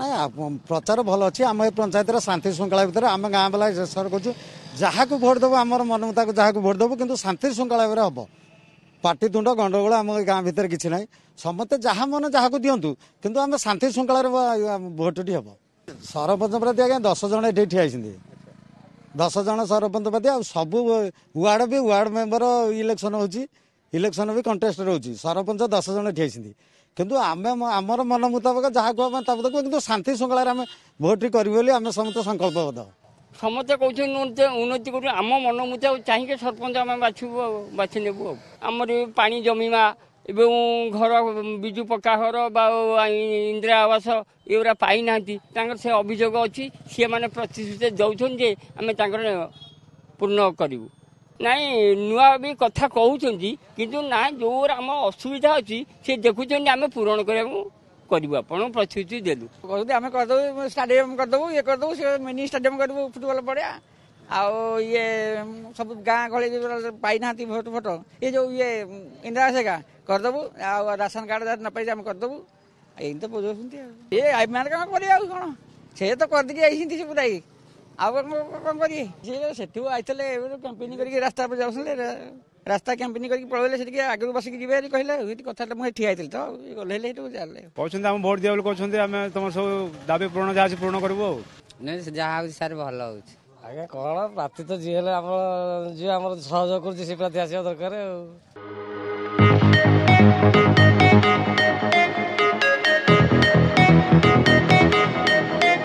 ନାଇଁ ପ୍ରଚାର ଭଲ ଅଛି ଆମ ଏ ପଞ୍ଚାୟତର ଶାନ୍ତି ଶୃଙ୍ଖଳା ଭିତରେ ଆମେ ଗାଁ ବାଲା ଶେଷରେ କରୁଛୁ ଯାହାକୁ ଭୋଟ ଦେବୁ ଆମର ମନମୁତାକୁ ଯାହାକୁ ଭୋଟ ଦେବୁ କିନ୍ତୁ ଶାନ୍ତି ଶୃଙ୍ଖଳା ଭାବରେ ହେବ ପାଟିତୁଣ୍ଡ ଗଣ୍ଡଗୋଳ ଆମ ଗାଁ ଭିତରେ କିଛି ନାହିଁ ସମସ୍ତେ ଯାହା ମନ ଯାହାକୁ ଦିଅନ୍ତୁ କିନ୍ତୁ ଆମେ ଶାନ୍ତି ଶୃଙ୍ଖଳାରେ ଭୋଟଟି ହେବ ସରପଞ୍ଚ ପ୍ରତି ଆଜ୍ଞା ଦଶ ଜଣ ଏଠି ଠିଆ ହେଇଛନ୍ତି ଦଶ ଜଣ ସରପଞ୍ଚ ପ୍ରତି ଆଉ ସବୁ ୱାର୍ଡ଼ ବି ୱାର୍ଡ଼ ମେମ୍ବର ଇଲେକ୍ସନ୍ ହେଉଛି ଇଲେକ୍ସନ୍ ବି କଣ୍ଟେଷ୍ଟ ରହୁଛି ସରପଞ୍ଚ ଦଶ ଜଣ ଠିଆ ହେଇଛନ୍ତି କିନ୍ତୁ ଆମେ ଆମର ମନ ମୁତାବକ ଯାହାକୁ ଆମେ ତାକୁ ଦେଖୁ କିନ୍ତୁ ଶାନ୍ତି ଶୃଙ୍ଖଳାରେ ଆମେ ଭୋଟ କରିବୁ ବୋଲି ଆମେ ସମସ୍ତେ ସଂକଳ୍ପବଦ୍ଧ ସମସ୍ତେ କହୁଛନ୍ତି ଉନ୍ନତି କରୁ ଆମ ମନ ମୁତାବକ ଚାହିଁକି ସରପଞ୍ଚ ଆମେ ବାଛିବୁ ଆଉ ବାଛି ନେବୁ ଆଉ ଆମର ପାଣି ଜମିବା ଏବଂ ଘର ବିଜୁ ପକ୍କା ଘର ବା ଇନ୍ଦିରା ଆବାସ ଏଗୁଡ଼ା ପାଇନାହାନ୍ତି ତାଙ୍କର ସେ ଅଭିଯୋଗ ଅଛି ସିଏମାନେ ପ୍ରତିଶ୍ରୁତି ଦେଉଛନ୍ତି ଯେ ଆମେ ତାଙ୍କର ପୂର୍ଣ୍ଣ କରିବୁ ନାଇଁ ନୂଆ ବି କଥା କହୁଛନ୍ତି କିନ୍ତୁ ନା ଯୋଉର ଆମ ଅସୁବିଧା ଅଛି ସେ ଦେଖୁଛନ୍ତି ଆମେ ପୂରଣ କରିବାକୁ କରିବୁ ଆପଣ ପ୍ରତିଶ୍ରୁତି ଦେଲୁ କହୁଛନ୍ତି ଆମେ କରିଦେବୁ ଷ୍ଟାଡିୟମ କରିଦେବୁ ଇଏ କରିଦେବୁ ସେ ମିନି ଷ୍ଟାଡିୟମ କରିଦେବୁ ଫୁଟବଲ ପଡ଼ିଆ ଆଉ ଇଏ ସବୁ ଗାଁ ଗହଳି ପାଇନାହାନ୍ତି ଭୋଟ ଫୋଟ ଏ ଯୋଉ ଇଏ ଇନ୍ଦିରା ଆବାସ କରିଦେବୁ ଆଉ ରାସନ କାର୍ଡ ନ ପାଇଛି ଆମେ କରିଦେବୁ ଏମିତି ତ ବୁଝାଉଛନ୍ତି ଆଉ ଏ ଏମାନେ କ'ଣ କରିବା ଆଉ କ'ଣ ସେ ତ କରିଦେଇକି ଯାଇଛନ୍ତି ସେ ପୁରାଇ ଆଉ କ'ଣ କରିବେ ସିଏ ସେଠୁ ଆଇଥିଲେ କ୍ୟାମ୍ପେନିଂ କରିକି ରାସ୍ତା ଉପରେ ଯାଉଥିଲେ ରାସ୍ତା କ୍ୟାମ୍ପେନିଂ କରିକି ପଳେଇଲେ ସେଠିକି ଆଗରୁ ବସିକି ଯିବେ ବୋଲି କହିଲେ ଏମିତି କଥାଟା ମୁଁ ଠିଆ ହେଇଥିଲି ତ ଓହ୍ଲେଇଲେ ହେଠୁ ଚାଲିଲେ କହୁଛନ୍ତି ଆମ ଭୋଟ ଦିଆ ବୋଲି କହୁଛନ୍ତି ଆମେ ତମର ସବୁ ଦାବି ପୂରଣ ଯାହା ଅଛି ପୂରଣ କରିବୁ ଆଉ ନାଇଁ ଯାହା ହେଉଛି ସାର୍ ଭଲ ହେଉଛି ଆଜ୍ଞା କ'ଣ ପ୍ରାର୍ଥୀ ତ ଯିଏ ହେଲେ ଆମର ଯିଏ ଆମର ସହଯୋଗ କରୁଛି ସେ ପ୍ରାର୍ଥୀ ଆସିବା ଦରକାର ଆଉ